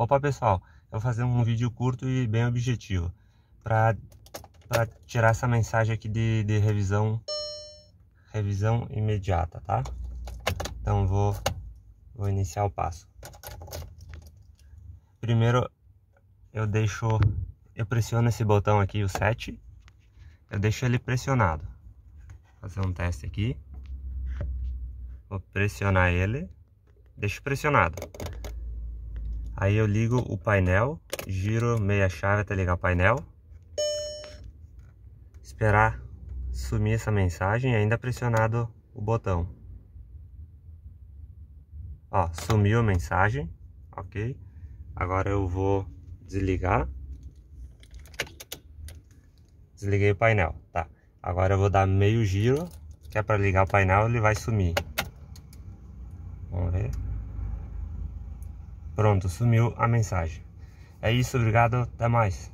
Opa pessoal, eu vou fazer um vídeo curto e bem objetivo para tirar essa mensagem aqui de, de revisão revisão imediata, tá? Então vou, vou iniciar o passo. Primeiro eu deixo, eu pressiono esse botão aqui, o 7, eu deixo ele pressionado. Vou fazer um teste aqui. Vou pressionar ele, deixo pressionado. Aí eu ligo o painel, giro meia chave até ligar o painel. Esperar sumir essa mensagem ainda pressionado o botão. Ó, sumiu a mensagem, ok? Agora eu vou desligar. Desliguei o painel, tá? Agora eu vou dar meio giro, que é para ligar o painel, ele vai sumir. Vamos ver. Pronto, sumiu a mensagem. É isso, obrigado, até mais.